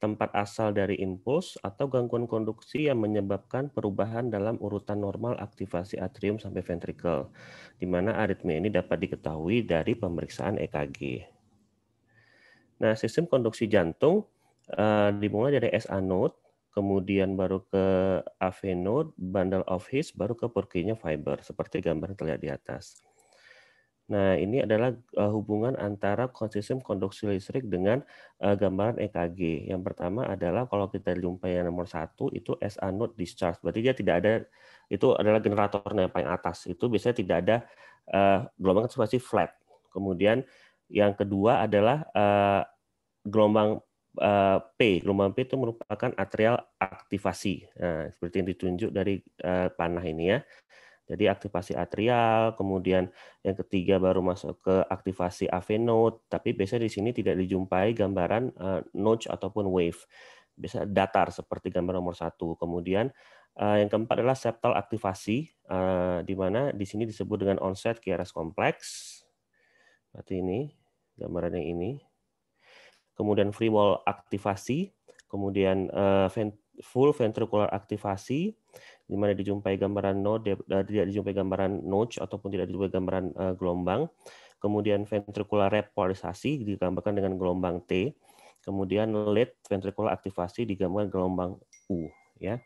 tempat asal dari impuls atau gangguan konduksi yang menyebabkan perubahan dalam urutan normal aktivasi atrium sampai ventrikel, di mana aritmia ini dapat diketahui dari pemeriksaan EKG. Nah, sistem konduksi jantung uh, dimulai dari SA node, kemudian baru ke AV node, bundle of His, baru ke Purkinje fiber, seperti gambar yang terlihat di atas. Nah, ini adalah eh, hubungan antara konsisten konduksi listrik dengan uh, gambaran EKG. Yang pertama adalah kalau kita jumpai yang nomor satu itu S anode discharge. Berarti dia tidak ada itu adalah generatornya yang paling atas. Itu biasanya tidak ada eh, gelombang konservasi flat. Kemudian yang kedua adalah gelombang P. Gelombang P itu merupakan atrial aktivasi. Nah, seperti yang ditunjuk dari panah ini ya. Jadi aktivasi atrial, kemudian yang ketiga baru masuk ke aktivasi AV node, tapi biasanya di sini tidak dijumpai gambaran eh, notch ataupun wave. Biasa datar seperti gambar nomor satu. Kemudian eh, yang keempat adalah septal aktivasi, uh, di mana di sini disebut dengan onset QRS kompleks. Berarti ini gambarannya ini. Kemudian free wall aktivasi, kemudian full ventricular aktivasi, di mana dijumpai gambaran node, eh, tidak dijumpai gambaran notch ataupun tidak dijumpai gambaran uh, gelombang. Kemudian ventricular repolarisasi digambarkan dengan gelombang T. Kemudian late ventricular aktivasi digambarkan gelombang U. Ya.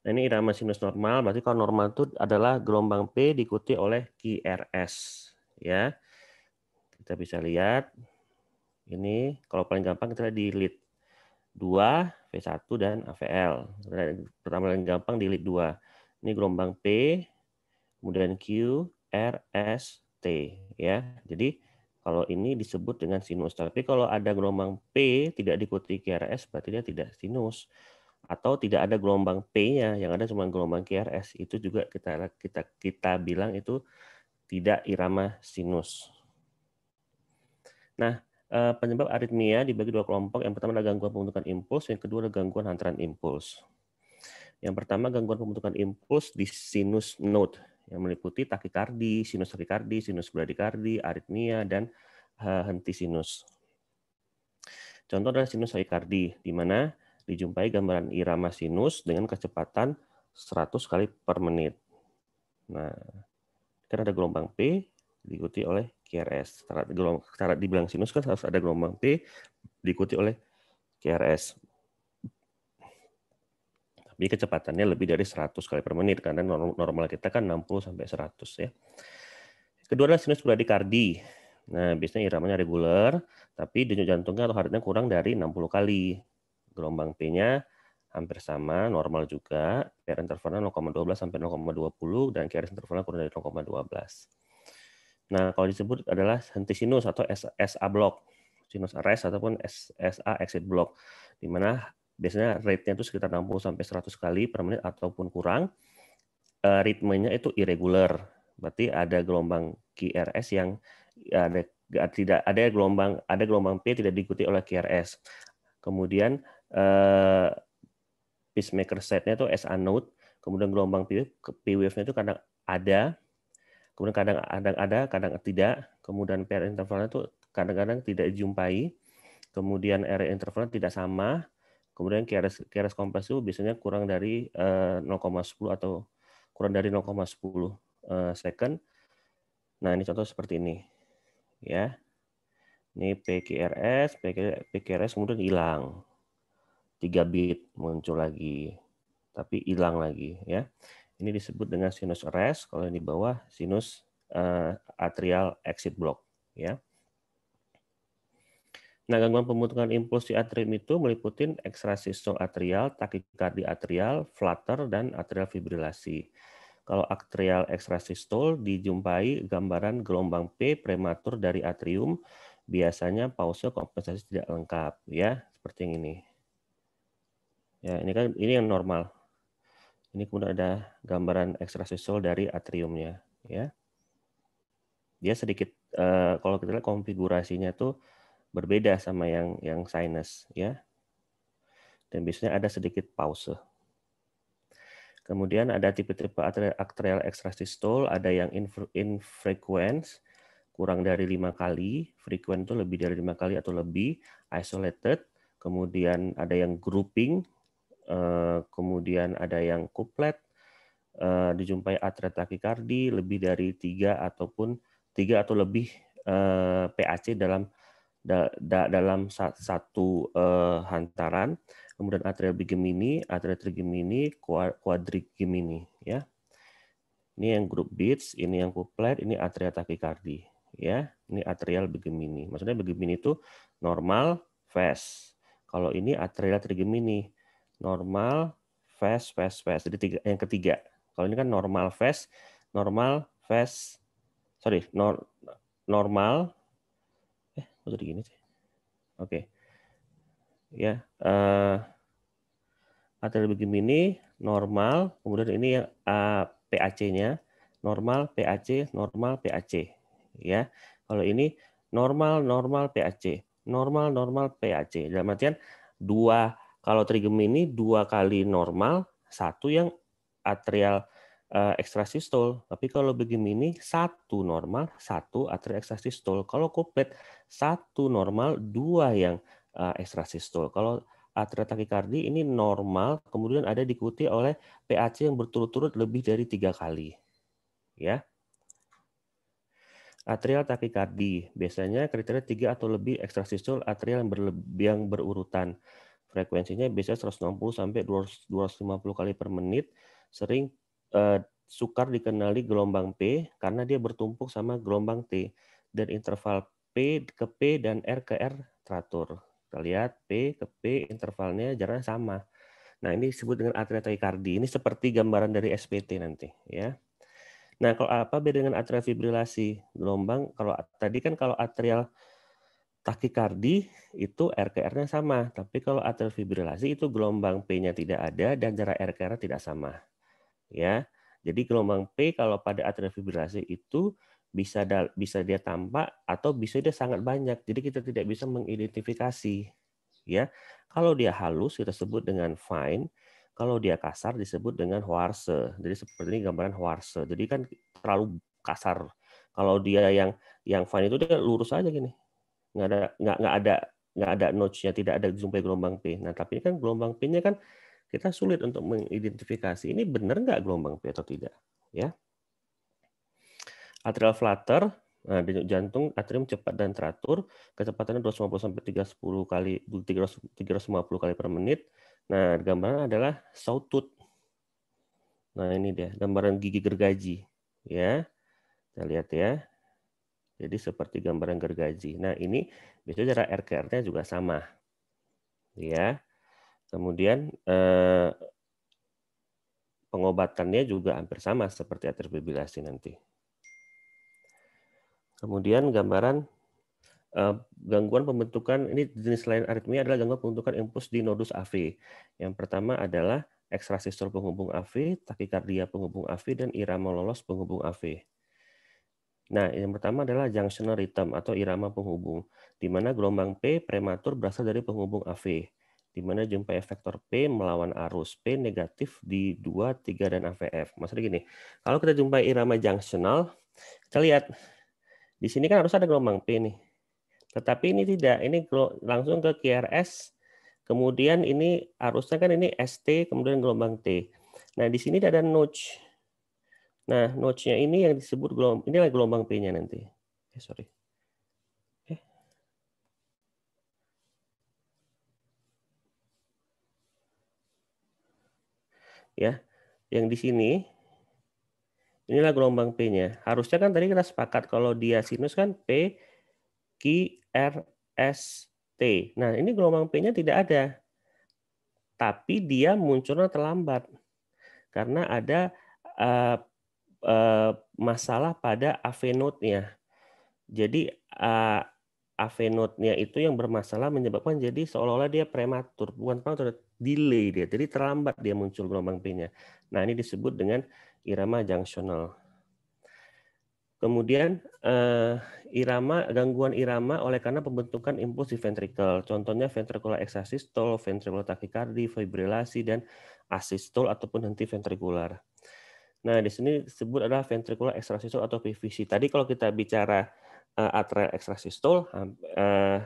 Nah, ini irama sinus normal, berarti kalau normal itu adalah gelombang P diikuti oleh QRS. Ya. Kita bisa lihat, ini kalau paling gampang kita lihat di lead 2, V1 dan AVL. Pertama yang gampang delete 2. Ini gelombang P, kemudian Q, R, S, T. Ya. Jadi kalau ini disebut dengan sinus. Tapi kalau ada gelombang P tidak diikuti QRS berarti dia tidak sinus. Atau tidak ada gelombang P-nya, yang ada cuma gelombang QRS. Itu juga kita kita kita bilang itu tidak irama sinus. Nah, Eh, penyebab aritmia dibagi dua kelompok. Yang pertama adalah gangguan pembentukan impuls, yang kedua adalah gangguan hantaran impuls. Yang pertama gangguan pembentukan impuls di sinus node yang meliputi takikardi, sinus takikardi, sinus bradikardi, aritmia dan uh, henti sinus. Contoh adalah sinus takikardi di mana dijumpai gambaran irama sinus dengan kecepatan 100 kali per menit. Nah, kan ada gelombang P diikuti oleh QRS. Syarat, gelombang, syarat dibilang sinus kan harus ada gelombang P diikuti oleh QRS. Tapi kecepatannya lebih dari 100 kali per menit karena normal kita kan 60 sampai 100 ya. Kedua adalah sinus bradikardi. Nah, biasanya iramanya reguler, tapi denyut jantungnya atau heartnya kurang dari 60 kali. Gelombang P-nya hampir sama, normal juga. PR intervalnya 0,12 sampai 0,20 dan QRS intervalnya kurang dari 0,12. Nah, kalau disebut adalah sinus atau SA block, sinus arrest ataupun SA exit block, di mana biasanya rate-nya itu sekitar 60 sampai 100 kali per menit ataupun kurang. Eh, ritmenya itu irregular, berarti ada gelombang QRS yang ada tidak ada gelombang ada gelombang P tidak diikuti oleh QRS. Kemudian eh, pacemaker setnya itu SA node, kemudian gelombang P, P wave-nya itu kadang ada kemudian kadang ada ada kadang tidak kemudian PR intervalnya itu kadang-kadang tidak dijumpai kemudian R intervalnya tidak sama kemudian QRS, QRS kompas itu biasanya kurang dari eh, uh, 0,10 atau kurang dari 0,10 uh, eh, second nah ini contoh seperti ini ya ini PKRS, PKRS kemudian hilang 3 bit muncul lagi tapi hilang lagi ya ini disebut dengan sinus arrest, kalau yang di bawah sinus uh, atrial exit block. Ya. Nah, gangguan pembentukan impuls di atrium itu meliputi ekstrasistom atrial, takikardi atrial, flutter, dan atrial fibrilasi. Kalau atrial ekstrasistol dijumpai gambaran gelombang P prematur dari atrium, biasanya pause kompensasi tidak lengkap, ya, seperti ini. Ya, ini kan ini yang normal. Ini kemudian ada gambaran ekstrasusol dari atriumnya, ya. Dia sedikit eh, kalau kita lihat konfigurasinya tuh berbeda sama yang yang sinus, ya. Dan biasanya ada sedikit pause. Kemudian ada tipe-tipe atrial ekstrasistol, ada yang infrequent, kurang dari lima kali, frequent itu lebih dari lima kali atau lebih, isolated, kemudian ada yang grouping, Eh, kemudian ada yang kuplet, eh, dijumpai atret takikardi lebih dari tiga ataupun tiga atau lebih eh, PAC dalam dalam satu hantaran, kemudian atrial bigemini, atrial trigemini, quadrigemini, ya. Ini yang grup beats, ini yang kuplet, ini atrial takikardi, ya. Ini atrial bigemini. Maksudnya bigemini itu normal fast. Kalau ini atrial trigemini, normal, fast, fast, fast. Jadi tiga, yang ketiga. Kalau ini kan normal, fast, normal, fast, sorry, nor, normal. Eh, kok jadi gini sih? Oke. Okay. Ya, eh, lebih begini, normal, kemudian ini yang eh, PAC-nya, normal, PAC, normal, PAC. Ya, kalau ini normal, normal, PAC, normal, normal, PAC. Dalam artian dua kalau trigemini dua kali normal, satu yang atrial uh, eh, ekstrasistol. Tapi kalau begini satu normal, satu atrial ekstrasistol. Kalau kopet satu normal, dua yang uh, eh, ekstrasistol. Kalau atrial takikardi ini normal, kemudian ada diikuti oleh PAC yang berturut-turut lebih dari tiga kali. Ya. Atrial takikardi biasanya kriteria tiga atau lebih ekstrasistol atrial yang, yang berurutan. Frekuensinya biasanya 160 sampai 250 kali per menit. Sering eh, sukar dikenali gelombang P karena dia bertumpuk sama gelombang T dan interval P ke P dan R ke R teratur. Kita lihat P ke P intervalnya jarang sama. Nah, ini disebut dengan atria tachycardi. Ini seperti gambaran dari SPT nanti, ya. Nah, kalau apa beda dengan atrial fibrilasi? Gelombang kalau tadi kan kalau atrial Takikardi itu RKR-nya sama, tapi kalau atrial fibrilasi itu gelombang P-nya tidak ada dan jarak rkr tidak sama. Ya. Jadi gelombang P kalau pada atrial fibrilasi itu bisa bisa dia tampak atau bisa dia sangat banyak. Jadi kita tidak bisa mengidentifikasi. Ya. Kalau dia halus kita sebut dengan fine, kalau dia kasar disebut dengan Hoarse. Jadi seperti ini gambaran Hoarse. Jadi kan terlalu kasar. Kalau dia yang yang fine itu dia lurus aja gini nggak ada nggak nggak ada nggak ada notch-nya, tidak ada jumpai gelombang P. Nah, tapi kan gelombang P-nya kan kita sulit untuk mengidentifikasi ini benar nggak gelombang P atau tidak, ya. Atrial flutter, nah, jantung atrium cepat dan teratur, kecepatannya 250 sampai 310 kali 300, 350 kali per menit. Nah, gambaran adalah sawtooth. Nah, ini dia gambaran gigi gergaji, ya. Kita lihat ya. Jadi seperti gambaran gergaji. Nah ini biasanya cara RKR-nya juga sama, ya. Kemudian eh, pengobatannya juga hampir sama seperti atriofibrillasi nanti. Kemudian gambaran eh, gangguan pembentukan ini jenis lain aritmia adalah gangguan pembentukan impuls di nodus AV. Yang pertama adalah ekstrasistor penghubung AV, takikardia penghubung AV, dan irama lolos penghubung AV. Nah, yang pertama adalah junctional rhythm atau irama penghubung, di mana gelombang P prematur berasal dari penghubung AV, di mana jumpa efektor P melawan arus P negatif di 2, 3, dan AVF. Maksudnya gini, kalau kita jumpai irama junctional, kita lihat, di sini kan harus ada gelombang P nih. Tetapi ini tidak, ini langsung ke QRS, kemudian ini arusnya kan ini ST, kemudian gelombang T. Nah, di sini ada notch, Nah, notch-nya ini yang disebut gelombang, inilah gelombang P-nya nanti. Eh, sorry. Eh. Ya, yang di sini inilah gelombang P-nya. Harusnya kan tadi kita sepakat kalau dia sinus kan P Q R S T. Nah, ini gelombang P-nya tidak ada. Tapi dia munculnya terlambat. Karena ada uh, Eh, masalah pada AV node-nya. Jadi eh, AV node-nya itu yang bermasalah menyebabkan jadi seolah-olah dia prematur, bukan prematur, delay dia. Jadi terlambat dia muncul gelombang P-nya. Nah, ini disebut dengan irama junctional. Kemudian eh, irama gangguan irama oleh karena pembentukan impuls di ventrikel. Contohnya ventricular exasystole, ventricular tachycardia, fibrilasi dan asystole ataupun henti ventrikular. Nah, di sini disebut adalah ventricular extrasystole atau PVC. Tadi kalau kita bicara uh, atrial extrasystole uh, eh,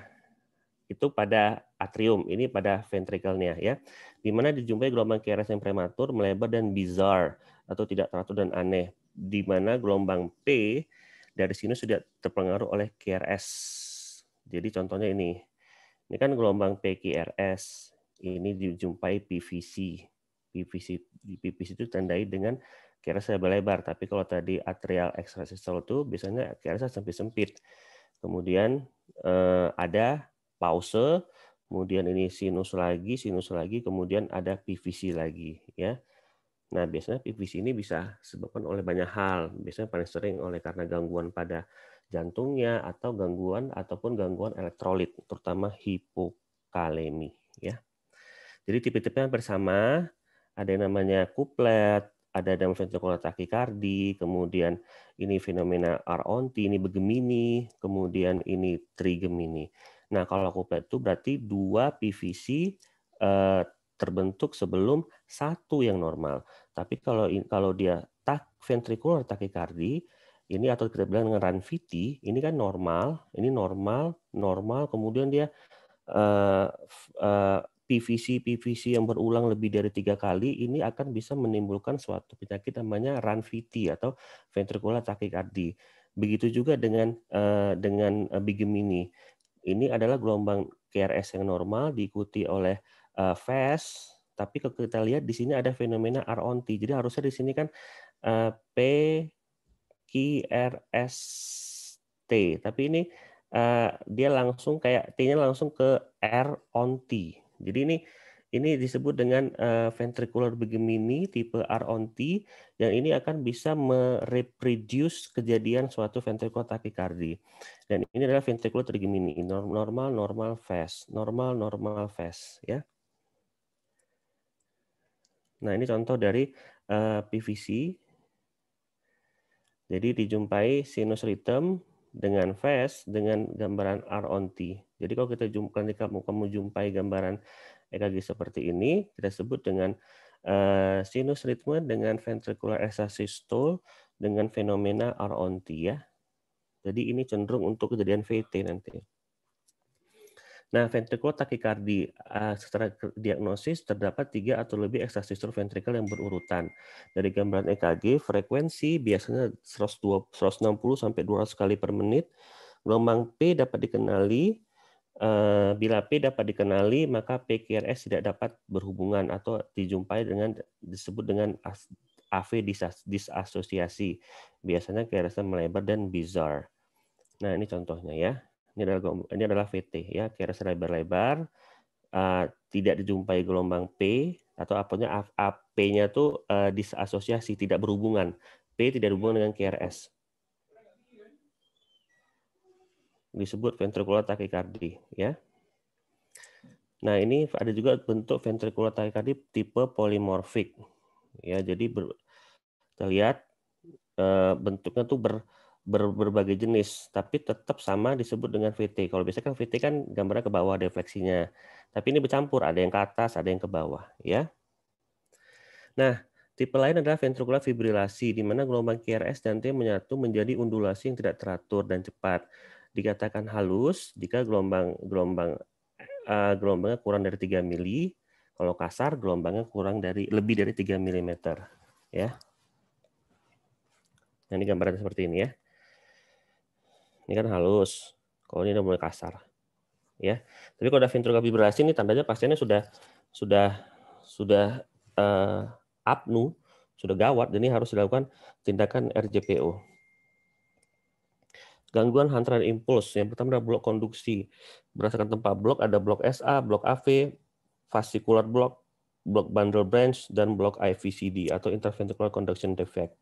itu pada atrium, ini pada ventrikelnya ya. Di mana dijumpai gelombang KRS yang prematur, melebar dan bizar atau tidak teratur dan aneh. Di mana gelombang P dari sini sudah terpengaruh oleh KRS. Jadi contohnya ini. Ini kan gelombang P QRS Ini dijumpai PVC. PVC PVC itu tandai dengan kira saya lebar, tapi kalau tadi atrial extrasystolik itu biasanya kira saya sempit-sempit. Kemudian eh, ada pause, kemudian ini sinus lagi, sinus lagi, kemudian ada PVC lagi, ya. Nah, biasanya PVC ini bisa sebabkan oleh banyak hal. Biasanya paling sering oleh karena gangguan pada jantungnya atau gangguan ataupun gangguan elektrolit, terutama hipokalemi, ya. Jadi tipe tipe yang bersama Ada yang namanya kuplet, ada dalam ventricular tachycardi, kemudian ini fenomena r T, ini begemini, kemudian ini trigemini. Nah, kalau couplet itu berarti dua PVC eh, terbentuk sebelum satu yang normal. Tapi kalau kalau dia tak ventricular tachycardi, ini atau kita bilang dengan ranviti, ini kan normal, ini normal, normal, kemudian dia eh, eh, PVC PVC yang berulang lebih dari tiga kali ini akan bisa menimbulkan suatu penyakit namanya RAN-VT atau ventricular tachycardia. Begitu juga dengan eh, dengan eh, bigemini. Ini adalah gelombang KRS yang normal diikuti oleh eh, VES, tapi kalau kita lihat di sini ada fenomena R on T. Jadi harusnya di sini kan P Q R S T, tapi ini dia langsung kayak T-nya langsung ke R on T. Jadi ini ini disebut dengan uh, ventricular begemini tipe R on T yang ini akan bisa mereproduce kejadian suatu ventricular tachycardi. Dan ini adalah ventricular trigemini, normal normal fast, normal normal fast ya. Nah, ini contoh dari uh, eh, PVC. Jadi dijumpai sinus rhythm dengan fast dengan gambaran R on T. Jadi kalau kita jumpa, kamu, kamu jumpai gambaran EKG seperti ini, kita sebut dengan eh, sinus ritme dengan ventricular asystole dengan fenomena R on T ya. Jadi ini cenderung untuk kejadian VT nanti. Nah, ventricular tachycardi uh, eh, secara diagnosis terdapat tiga atau lebih ekstrasistur ventrikel yang berurutan. Dari gambaran EKG, frekuensi biasanya 120, 160 sampai 200 kali per menit. Gelombang P dapat dikenali Eh, bila P dapat dikenali, maka PQRS tidak dapat berhubungan atau dijumpai dengan disebut dengan AV disasosiasi. Biasanya KRS melebar dan bizar. Nah, ini contohnya ya. Ini adalah ini adalah VT ya, KRS lebar-lebar uh, tidak dijumpai gelombang P atau apanya AP-nya tuh uh, disasosiasi, tidak berhubungan. P tidak berhubungan dengan KRS. disebut ventricular tachycardia ya. Nah, ini ada juga bentuk ventricular tachycardia tipe polimorfik. Ya, jadi ber, kita e, eh, bentuknya tuh ber, ber, berbagai jenis, tapi tetap sama disebut dengan VT. Kalau biasanya kan VT kan gambarnya ke bawah defleksinya. Tapi ini bercampur, ada yang ke atas, ada yang ke bawah, ya. Nah, tipe lain adalah ventricular fibrilasi di mana gelombang QRS dan T menyatu menjadi undulasi yang tidak teratur dan cepat dikatakan halus jika gelombang gelombang uh, gelombangnya kurang dari 3 mili, kalau kasar gelombangnya kurang dari lebih dari 3 mm ya. Nah, ini gambarnya seperti ini ya. Ini kan halus. Kalau ini udah mulai kasar. Ya. Tapi kalau udah vibrasi ini tandanya pasiennya sudah sudah sudah uh, apnu, sudah gawat, jadi harus dilakukan tindakan RJPO gangguan hantaran impuls. Yang pertama adalah blok konduksi. Berdasarkan tempat blok ada blok SA, blok AV, fascicular block, blok bundle branch, dan blok IVCD atau interventricular conduction defect.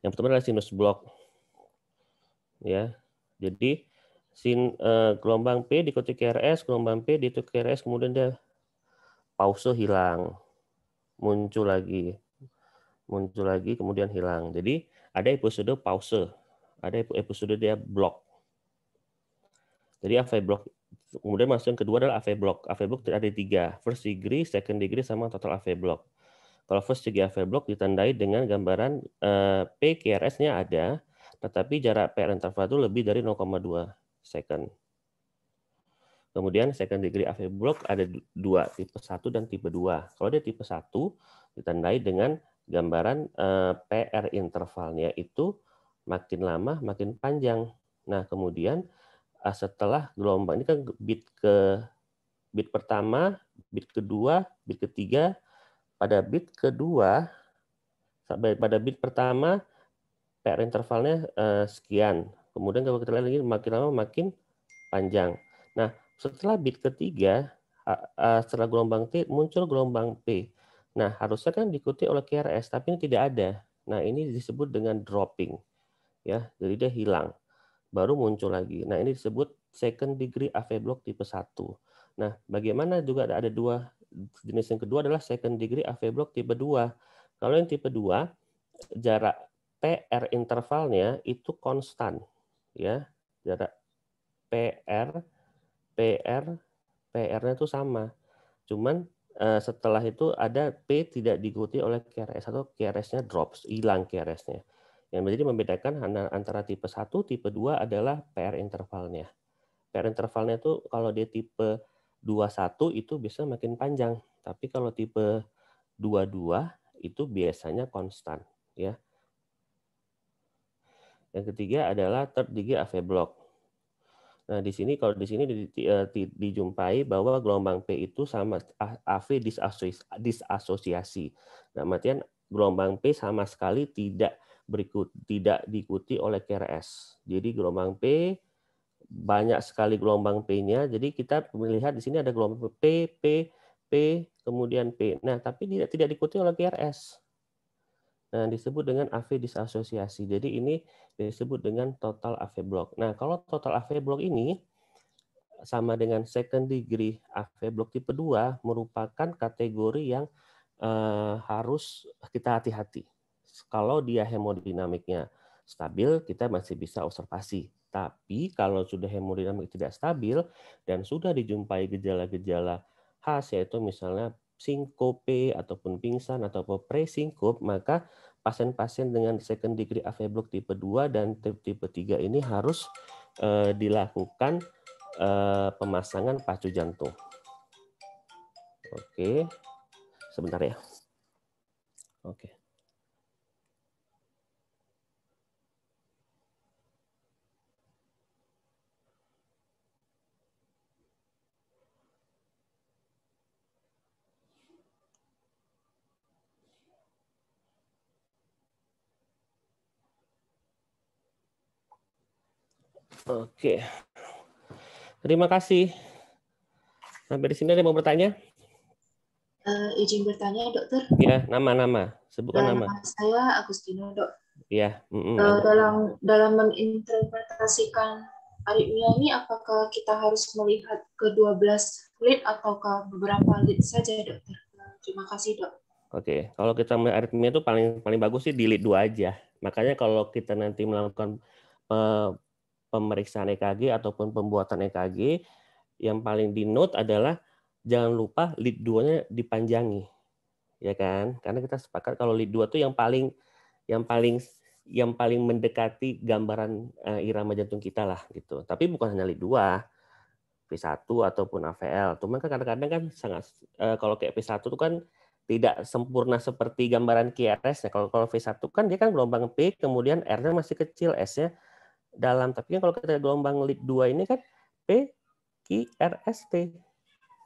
Yang pertama adalah sinus blok Ya, jadi sin uh, gelombang P di kotak KRS, gelombang P di kotak KRS, kemudian dia pause hilang, muncul lagi, muncul lagi, kemudian hilang. Jadi ada episode pause ada episode dia blog. Jadi AV block. Kemudian masuk yang kedua adalah AV block. AV block ada tiga, first degree, second degree, sama total AV block. Kalau first degree AV block ditandai dengan gambaran eh, nya ada, tetapi jarak PR interval itu lebih dari 0,2 second. Kemudian second degree AV block ada dua, tipe 1 dan tipe 2. Kalau dia tipe 1 ditandai dengan gambaran eh, PR intervalnya itu makin lama makin panjang. Nah, kemudian eh, setelah gelombang ini kan bit ke bit pertama, bit kedua, bit ketiga. Pada bit kedua sampai pada bit pertama PR intervalnya eh, sekian. Kemudian kalau kita lihat lagi makin lama makin panjang. Nah, setelah bit ketiga eh, setelah gelombang T muncul gelombang P. Nah, harusnya kan diikuti oleh QRS tapi ini tidak ada. Nah, ini disebut dengan dropping ya. Jadi dia hilang. Baru muncul lagi. Nah, ini disebut second degree AV block tipe 1. Nah, bagaimana juga ada, ada dua jenis yang kedua adalah second degree AV block tipe 2. Kalau yang tipe 2 jarak PR intervalnya itu konstan ya. Jarak PR PR PR-nya itu sama. Cuman eh, setelah itu ada P tidak diikuti oleh KRS atau KRS-nya drops, hilang KRS-nya. Yang menjadi membedakan antara tipe 1, tipe 2 adalah PR intervalnya. PR intervalnya itu kalau dia tipe 21 itu bisa makin panjang, tapi kalau tipe 22 itu biasanya konstan, ya. Yang ketiga adalah third degree AV block. Nah, di sini kalau di sini di, di, eh, di, dijumpai bahwa gelombang P itu sama AV disasosiasi. Nah, artian gelombang P sama sekali tidak berikut tidak diikuti oleh KRS. Jadi gelombang P banyak sekali gelombang P-nya. Jadi kita melihat di sini ada gelombang P, P, P, kemudian P. Nah, tapi tidak tidak diikuti oleh KRS. Nah, disebut dengan AV disasosiasi. Jadi ini disebut dengan total AV block. Nah, kalau total AV block ini sama dengan second degree AV block tipe 2 merupakan kategori yang eh, harus kita hati-hati. Kalau dia hemodinamiknya stabil, kita masih bisa observasi. Tapi kalau sudah hemodinamik tidak stabil dan sudah dijumpai gejala-gejala khas, yaitu misalnya sinkope ataupun pingsan ataupun presinkop, maka pasien-pasien dengan second degree AV block tipe 2 dan tipe 3 ini harus uh, dilakukan uh, pemasangan pacu jantung. Oke, sebentar ya. Oke. Oke. Terima kasih. Sampai di sini ada yang mau bertanya? Uh, izin bertanya, dokter. Iya, nama-nama. Sebutkan nama. nama. Saya Agustino, dok. Ya. Mm -mm. Uh, dalam dalam meninterpretasikan aritmia ini, apakah kita harus melihat kedua belas lead ataukah beberapa lead saja, dokter? Terima kasih, dok. Oke, kalau kita melihat aritmia itu paling paling bagus sih di lead dua aja. Makanya kalau kita nanti melakukan uh, pemeriksaan EKG ataupun pembuatan EKG yang paling di note adalah jangan lupa lead 2-nya dipanjangi. Ya kan? Karena kita sepakat kalau lead 2 tuh yang paling yang paling yang paling mendekati gambaran uh, irama jantung kita lah gitu. Tapi bukan hanya lead 2, P1 ataupun AVL. Cuman kan kadang-kadang kan sangat uh, kalau kayak P1 tuh kan tidak sempurna seperti gambaran QRS. Nah, kalau kalau V1 kan dia kan gelombang P, kemudian R-nya masih kecil, S-nya dalam. Tapi kan kalau kita gelombang lead 2 ini kan P, Q, R, S, T.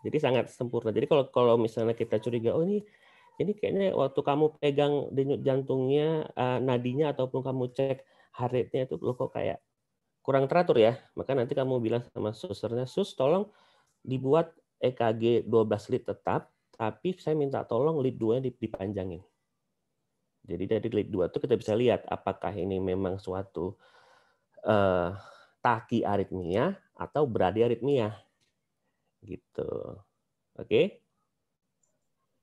Jadi sangat sempurna. Jadi kalau kalau misalnya kita curiga, oh ini ini kayaknya waktu kamu pegang denyut jantungnya, uh, nadinya ataupun kamu cek heart itu lo kok kayak kurang teratur ya. Maka nanti kamu bilang sama susternya, sus tolong dibuat EKG 12 lead tetap, tapi saya minta tolong lead 2 dipanjangin. Jadi dari lead 2 itu kita bisa lihat apakah ini memang suatu eh, aritmia atau aritmia. Gitu. Oke. Okay?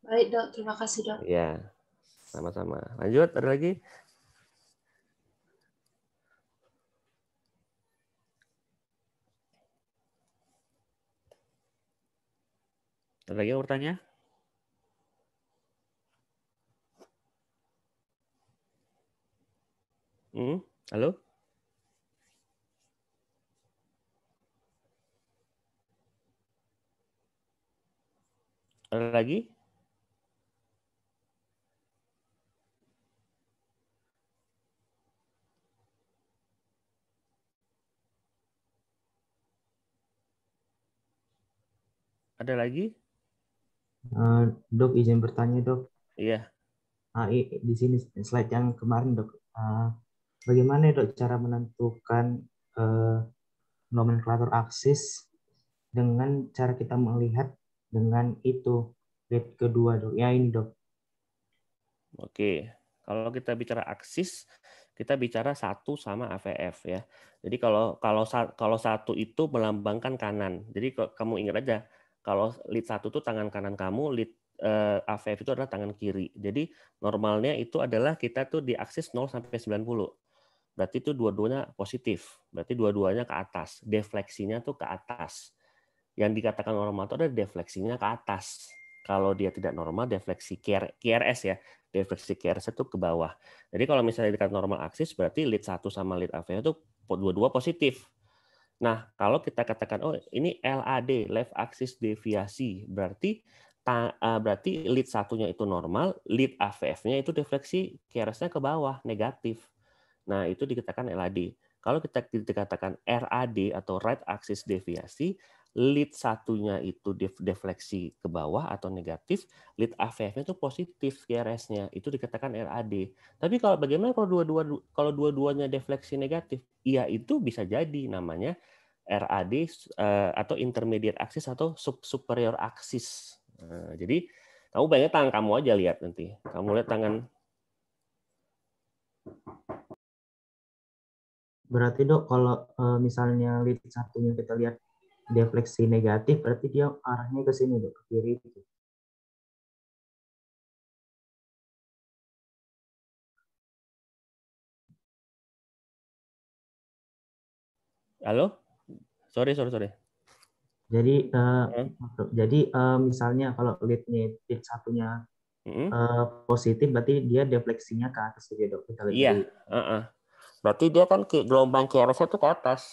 Baik, Dok. Terima kasih, Dok. Ya. Sama-sama. Lanjut, ada lagi? Ada lagi yang bertanya? Hmm? Halo? Ada lagi? Ada lagi? Uh, dok, izin bertanya, dok. Iya. Uh, di sini slide yang kemarin, dok. Uh, bagaimana, dok, cara menentukan uh, nomenklatur aksis dengan cara kita melihat dengan itu grade kedua dok ya ini dok oke kalau kita bicara aksis kita bicara satu sama AVF ya jadi kalau kalau kalau satu itu melambangkan kanan jadi kamu ingat aja kalau lead satu itu tangan kanan kamu lead eh, AVF itu adalah tangan kiri jadi normalnya itu adalah kita tuh di aksis 0 sampai 90 berarti itu dua-duanya positif berarti dua-duanya ke atas defleksinya tuh ke atas yang dikatakan normal itu ada defleksinya ke atas. Kalau dia tidak normal, defleksi KR, KRS ya, defleksi KRS itu ke bawah. Jadi kalau misalnya dikatakan normal aksis, berarti lead 1 sama lead AV itu dua-dua positif. Nah, kalau kita katakan, oh ini LAD, left axis deviasi, berarti ta, uh, berarti lead satunya itu normal, lead AVF-nya itu defleksi qrs nya ke bawah, negatif. Nah, itu dikatakan LAD. Kalau kita dikatakan RAD atau right axis deviasi, lead satunya itu defleksi ke bawah atau negatif, lead AVF-nya itu positif qrs nya itu dikatakan RAD. Tapi kalau bagaimana kalau dua-dua kalau dua-duanya defleksi negatif, iya itu bisa jadi namanya RAD eh, atau intermediate axis atau superior axis. Eh, jadi kamu banyak tangan kamu aja lihat nanti. Kamu lihat tangan. Berarti dok kalau eh, misalnya lead satunya kita lihat defleksi negatif berarti dia arahnya ke sini dok ke kiri itu halo sorry sorry sorry jadi uh, jadi uh, misalnya kalau leadnya lead satunya hmm. uh, positif berarti dia defleksinya ke atas gitu ya, dok kita iya uh -uh. berarti dia kan gelombang ke arah ke atas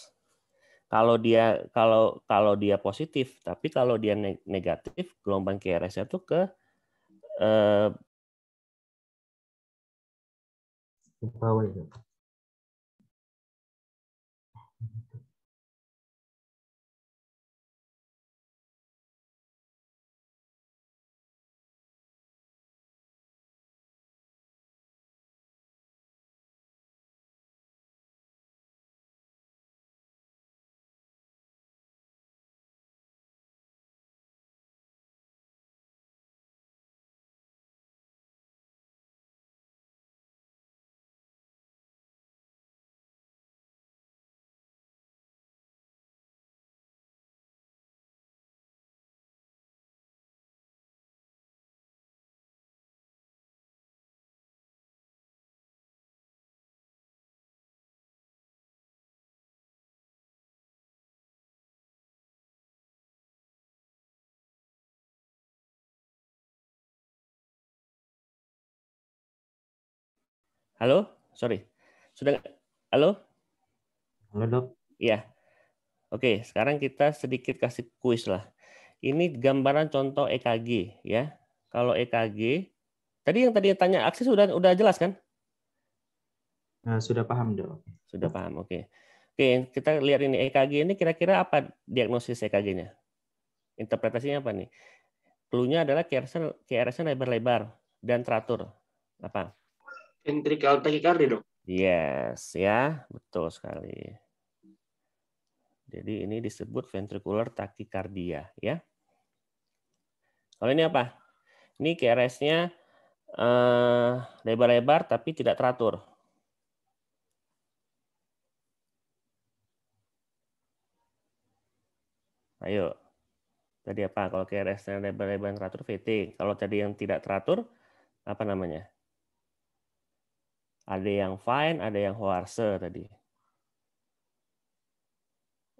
kalau dia kalau kalau dia positif tapi kalau dia negatif gelombang krs nya tuh ke eh, Halo, sorry. Sudah halo? Halo, Dok. Iya. Oke, sekarang kita sedikit kasih kuis lah. Ini gambaran contoh EKG ya. Kalau EKG tadi yang tadi yang tanya aksi sudah sudah jelas kan? Nah, sudah paham, Dok. Sudah paham. Oke. Oke, kita lihat ini EKG ini kira-kira apa diagnosis EKG-nya? Interpretasinya apa nih? Clue-nya adalah KRS-nya lebar-lebar dan teratur. Apa? ventricular tachycardia dok yes ya betul sekali jadi ini disebut ventricular tachycardia ya kalau ini apa ini KRS-nya eh, lebar-lebar tapi tidak teratur Ayo. Tadi apa? Kalau KRS lebar-lebar teratur VT. Kalau tadi yang tidak teratur, apa namanya? Ada yang Fine, ada yang Hoarse tadi.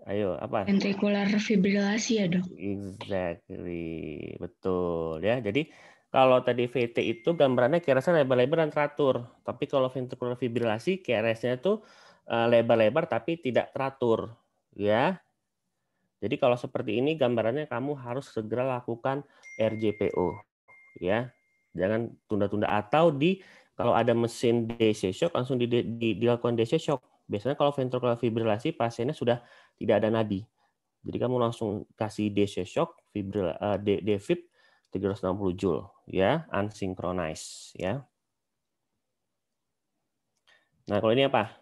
Ayo, apa? Ventricular fibrilasi ya, Dok. Exactly. Betul ya. Jadi kalau tadi VT itu gambarannya keresnya lebar-lebar dan teratur. Tapi kalau ventricular fibrilasi keresnya itu eh, lebar-lebar tapi tidak teratur, ya. Jadi kalau seperti ini gambarannya kamu harus segera lakukan RJPO, ya. Jangan tunda-tunda atau di kalau ada mesin DC shock langsung di, di, dilakukan DC shock. Biasanya kalau ventricular fibrilasi pasiennya sudah tidak ada nadi. Jadi kamu langsung kasih DC shock fibril uh, 360 joule ya, unsynchronized ya. Nah, kalau ini apa?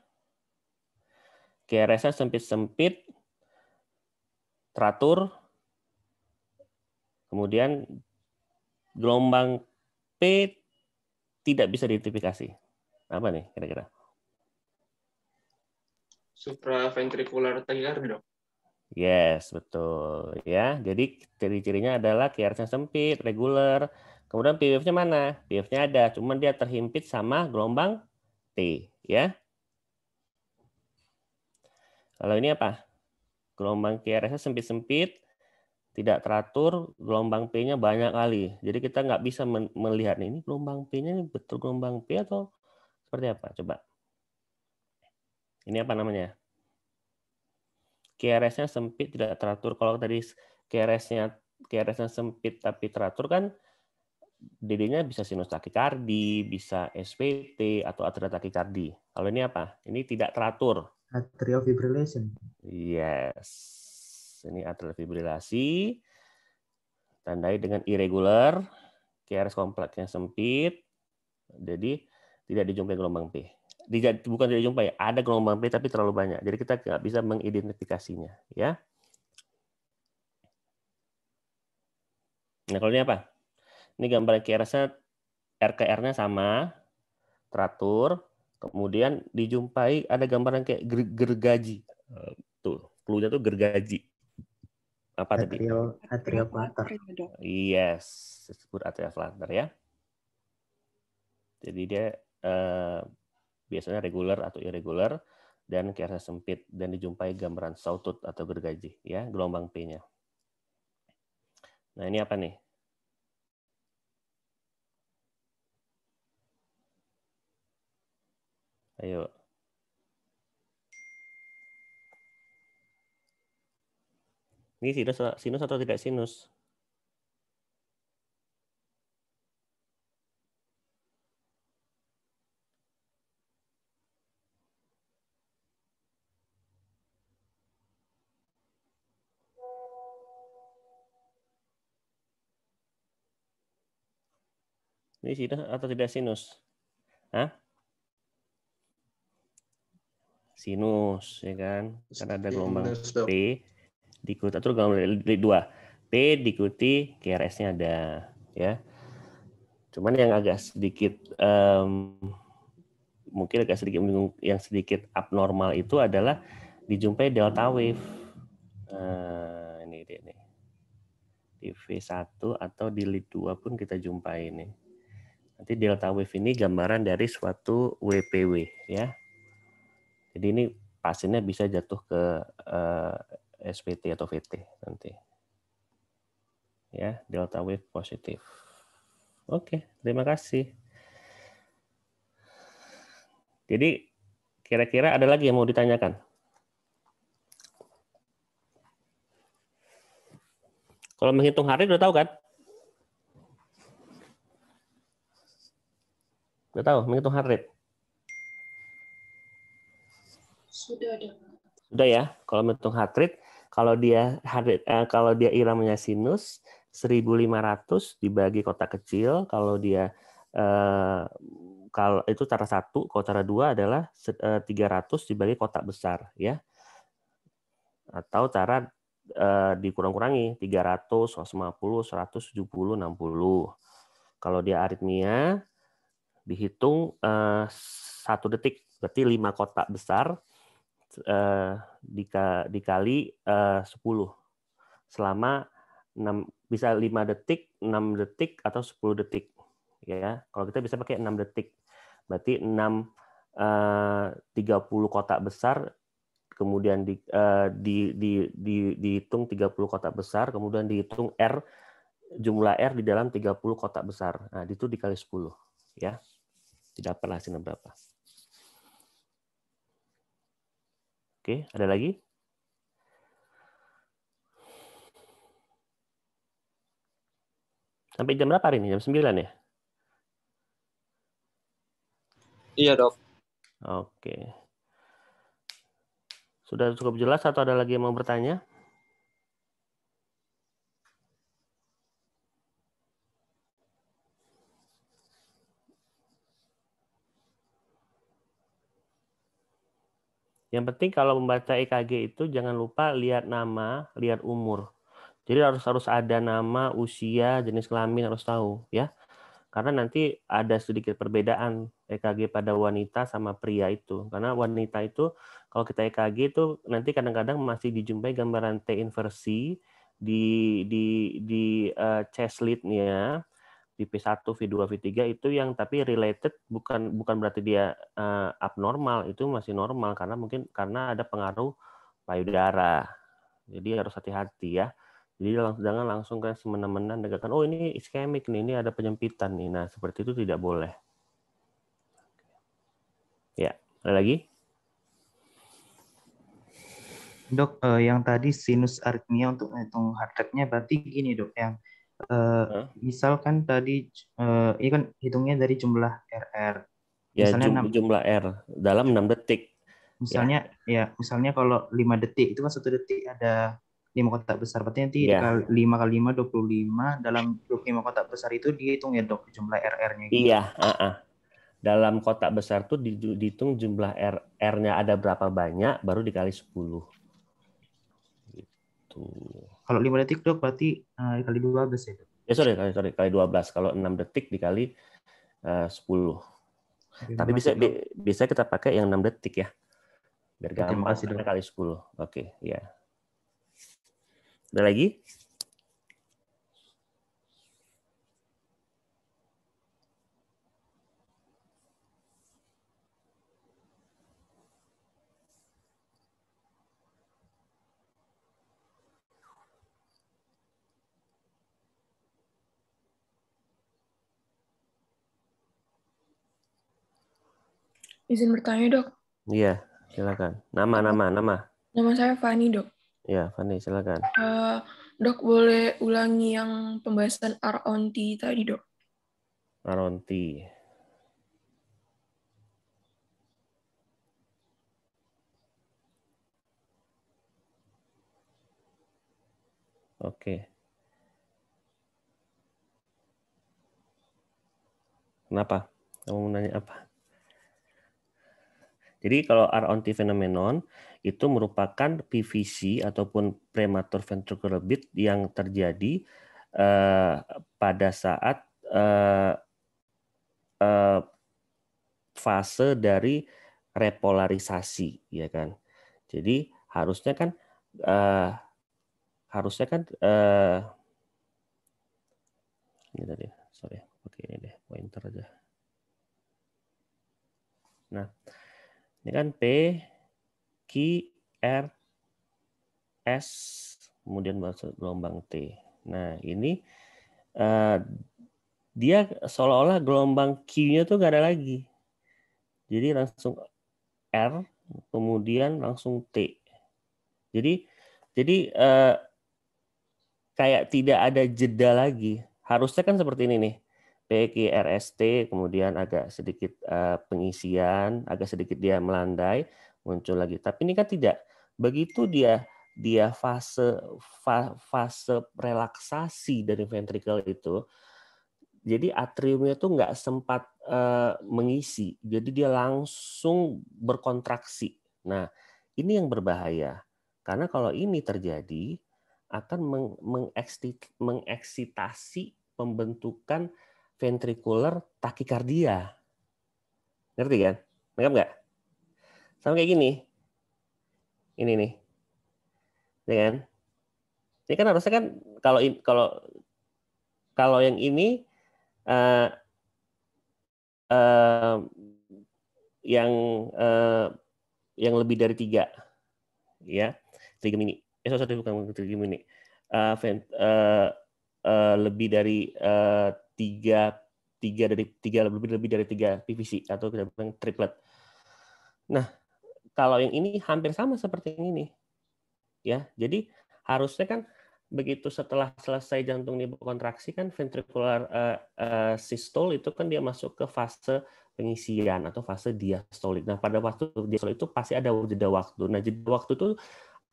KRS-nya sempit-sempit, teratur, kemudian gelombang P tidak bisa diidentifikasi? Apa nih kira-kira? Supraventricular tachycardia, dok. Yes, betul ya. Jadi ciri-cirinya adalah QRS-nya sempit, reguler. Kemudian PVF-nya mana? PVF-nya ada, cuman dia terhimpit sama gelombang T, ya. Kalau ini apa? Gelombang QRS-nya sempit-sempit, tidak teratur, gelombang P-nya banyak kali. Jadi kita nggak bisa melihat ini gelombang P-nya ini betul gelombang P atau seperti apa? Coba. Ini apa namanya? KRS-nya sempit tidak teratur. Kalau tadi KRS-nya krs sempit tapi teratur kan DD-nya bisa sinus takikardi, bisa SPT atau atrial takikardi. Kalau ini apa? Ini tidak teratur. Atrial fibrillation. Yes. Ini atrial fibrilasi. Tandai dengan irregular, QRS kompleksnya sempit. Jadi tidak dijumpai gelombang P. Tidak, bukan tidak dijumpai, ada gelombang P tapi terlalu banyak. Jadi kita nggak bisa mengidentifikasinya, ya. Nah, kalau ini apa? Ini gambar QRS-nya RKR-nya sama, teratur, kemudian dijumpai ada gambaran kayak gergaji. Eh, tuh, clue tuh gergaji apa Atrial, tadi? flutter. Yes, disebut flutter ya. Jadi dia uh, biasanya reguler atau irregular dan kiasnya sempit dan dijumpai gambaran sautut atau gergaji ya gelombang P-nya. Nah ini apa nih? Ayo Ini sinus, sinus atau tidak sinus? Ini sinus atau tidak sinus? Hah? Sinus, ya kan? Karena ada gelombang P, diikuti atur dari dua P diikuti KRS-nya ada ya cuman yang agak sedikit um, mungkin agak sedikit yang sedikit abnormal itu adalah dijumpai delta wave uh, ini dia nih di V1 atau di lead 2 pun kita jumpai ini nanti delta wave ini gambaran dari suatu WPW ya jadi ini pasiennya bisa jatuh ke uh, SPT atau VT nanti. Ya, delta wave positif. Oke, terima kasih. Jadi kira-kira ada lagi yang mau ditanyakan? Kalau menghitung hari udah tahu kan? Udah tahu menghitung hari. Sudah ada. Sudah ya, kalau menghitung heart rate kalau dia uh, kalau dia iramnya sinus 1500 dibagi kotak kecil, kalau dia uh, kalau itu cara satu, kalau cara dua adalah 300 eh, dibagi kotak besar, ya. Atau cara eh, dikurang-kurangi 300, 150, 170, 60. Kalau dia aritmia dihitung eh, satu detik, berarti lima kotak besar uh, dika, dikali eh, uh, 10 selama 6 bisa 5 detik, 6 detik atau 10 detik ya. Kalau kita bisa pakai 6 detik. Berarti 6 uh, 30 kotak besar kemudian di, uh, eh, di, di, di, di dihitung 30 kotak besar, kemudian dihitung R jumlah R di dalam 30 kotak besar. Nah, itu dikali 10 ya. Tidak pernah hasilnya berapa. Oke, ada lagi? Sampai jam berapa hari ini? Jam 9 ya? Iya, Dok. Oke. Sudah cukup jelas atau ada lagi yang mau bertanya? Yang penting kalau membaca EKG itu jangan lupa lihat nama, lihat umur. Jadi harus harus ada nama, usia, jenis kelamin harus tahu ya. Karena nanti ada sedikit perbedaan EKG pada wanita sama pria itu. Karena wanita itu kalau kita EKG itu nanti kadang-kadang masih dijumpai gambaran T inversi di di di uh, chest lead-nya di v 1 V2, V3 itu yang tapi related bukan bukan berarti dia uh, abnormal, itu masih normal karena mungkin karena ada pengaruh payudara. Jadi harus hati-hati ya. Jadi jangan langsung kan semena-mena negakan, oh ini iskemik nih, ini ada penyempitan nih. Nah, seperti itu tidak boleh. Ya, ada lagi? Dok, eh, yang tadi sinus aritmia untuk menghitung heart rate-nya berarti gini dok, yang Uh, eh, huh? Misalkan tadi uh, ini kan hitungnya dari jumlah RR. Ya, misalnya jum 6, jumlah R dalam 6 detik. Misalnya ya, ya misalnya kalau 5 detik itu kan 1 detik ada 5 kotak besar. Berarti nanti ya. kali 5 kali 5 25 dalam 25 kotak besar itu dihitung ya Dok jumlah RR-nya gitu. Iya, uh -uh. Dalam kotak besar tuh di, dihitung jumlah RR-nya ada berapa banyak baru dikali 10. Gitu. Kalau 5 detik dok berarti uh, kali 12 ya dok? Ya sorry, sorry, sorry kali 12. Kalau 6 detik dikali eh, uh, 10. Oke, Tapi bisa dok. bi bisa kita pakai yang 6 detik ya. Biar gampang. Terima kasih dok. Kali 10. Oke, okay, ya. Yeah. Ada lagi? Izin bertanya, Dok. Iya, silakan. Nama, nama, nama. Nama saya Fani, Dok. Iya, Fani, silakan. Uh, dok, boleh ulangi yang pembahasan Aronti tadi, Dok? Aronti. Oke. Kenapa? Kamu mau nanya apa? Jadi kalau RONT phenomenon itu merupakan PVC ataupun premature ventricular beat yang terjadi eh, pada saat eh, eh, fase dari repolarisasi, ya kan. Jadi harusnya kan eh, harusnya kan eh, ini tadi, sorry, oke ini deh pointer aja. Nah, ini kan P, Q, R, S, kemudian masuk gelombang T. Nah, ini uh, dia seolah-olah gelombang Q-nya tuh gak ada lagi. Jadi langsung R, kemudian langsung T. Jadi jadi uh, kayak tidak ada jeda lagi. Harusnya kan seperti ini nih. PKRST kemudian agak sedikit eh, pengisian, agak sedikit dia melandai, muncul lagi. Tapi ini kan tidak. Begitu dia dia fase fa, fase relaksasi dari ventrikel itu, jadi atriumnya tuh nggak sempat eh, mengisi, jadi dia langsung berkontraksi. Nah, ini yang berbahaya karena kalau ini terjadi akan mengeksitasi pembentukan ventricular tachycardia, Ngerti kan? Nangkap nggak? Sama kayak gini. Ini nih. Ya kan? Ini kan harusnya kan kalau kalau kalau yang ini uh, uh, yang uh, yang lebih dari tiga, ya tiga mini. Eh, sorry, bukan tiga mini. Uh, uh, uh, lebih dari uh, tiga tiga dari tiga lebih lebih dari tiga PVC atau kita bilang triplet. Nah, kalau yang ini hampir sama seperti yang ini, ya. Jadi harusnya kan begitu setelah selesai jantung berkontraksi kan ventricular uh, uh, systole itu kan dia masuk ke fase pengisian atau fase diastolik. Nah pada waktu diastolik itu pasti ada jeda waktu. Nah jeda waktu itu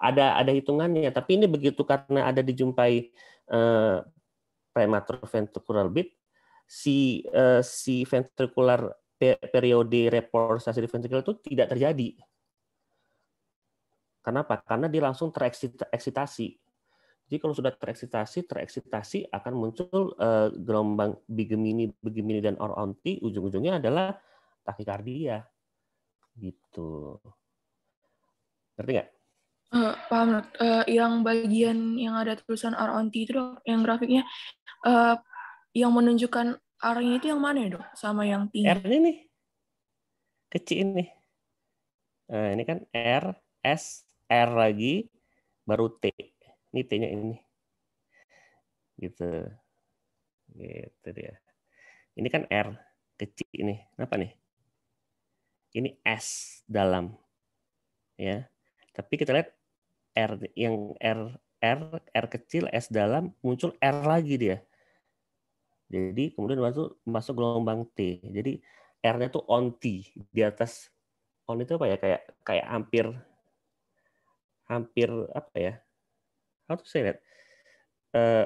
ada ada hitungannya. Tapi ini begitu karena ada dijumpai uh, prematur ventricular beat, si uh, si ventricular periode repulsasi di ventricle itu tidak terjadi. Kenapa? Karena dia langsung tereksitasi. Jadi kalau sudah tereksitasi, tereksitasi akan muncul uh, gelombang bigemini, bigemini dan or Ujung-ujungnya adalah takikardia, gitu. Ngerti nggak? Uh, paham, uh, yang bagian yang ada tulisan R on T itu dok, yang grafiknya uh, yang menunjukkan R-nya itu yang mana ya dok, sama yang tinggi? R ini nih, kecil ini. Nah, ini kan R, S, R lagi, baru T. Ini T-nya ini. Gitu. Gitu dia. Ini kan R, kecil ini. Kenapa nih? Ini S dalam. Ya. Tapi kita lihat R yang R R R kecil S dalam muncul R lagi dia. Jadi kemudian masuk masuk gelombang T. Jadi R-nya tuh on T di atas on itu apa ya kayak kayak hampir hampir apa ya? How to say that? Uh, eh,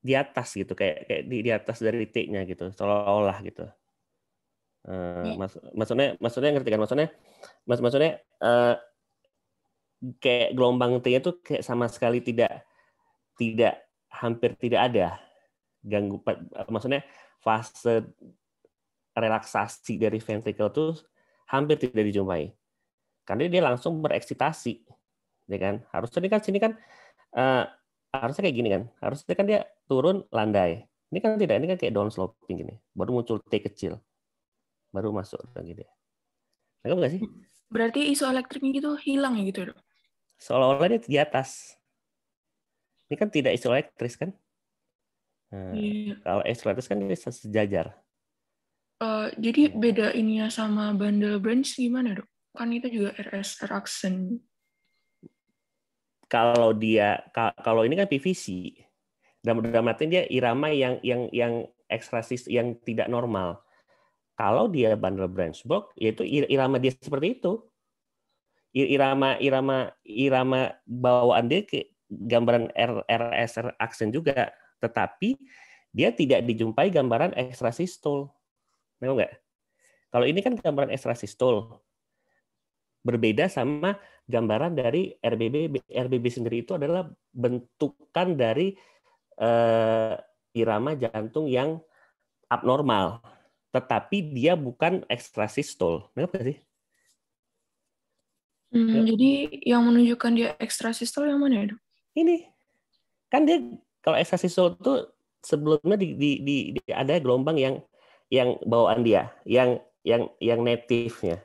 di atas gitu kayak kayak di, di atas dari T-nya gitu seolah-olah gitu. Uh, eh, yeah. mak maksudnya maksudnya ngerti kan maksudnya maksudnya uh, kayak gelombang T-nya tuh kayak sama sekali tidak tidak hampir tidak ada ganggu maksudnya fase relaksasi dari ventrikel itu hampir tidak dijumpai karena dia langsung bereksitasi ya kan harusnya kan sini kan uh, harusnya kayak gini kan harusnya kan dia turun landai ini kan tidak ini kan kayak down sloping gini baru muncul T kecil baru masuk lagi dia nggak sih berarti isu elektriknya gitu hilang ya gitu seolah-olah dia di atas. Ini kan tidak isoelektris kan? Nah, iya. Kalau isoelektris kan dia sejajar. Uh, jadi beda ininya sama bundle branch gimana dok? Kan itu juga RS reaction. Kalau dia kalau ini kan PVC, dalam dalam arti dia irama yang yang yang ekstrasis yang tidak normal. Kalau dia bundle branch box yaitu irama dia seperti itu irama irama irama bawaan dia ke gambaran RSR aksen juga, tetapi dia tidak dijumpai gambaran ekstrasistol. memang enggak. Kalau ini kan gambaran ekstrasistol. Berbeda sama gambaran dari RBB. RBB sendiri itu adalah bentukan dari eh, irama jantung yang abnormal. Tetapi dia bukan ekstrasistol. enggak sih? Hmm, ya. Jadi yang menunjukkan dia ekstrasistol yang mana ya dok? Ini kan dia kalau ekstrasistol tuh sebelumnya di, di, di, di ada gelombang yang yang bawaan dia, yang yang yang native-nya.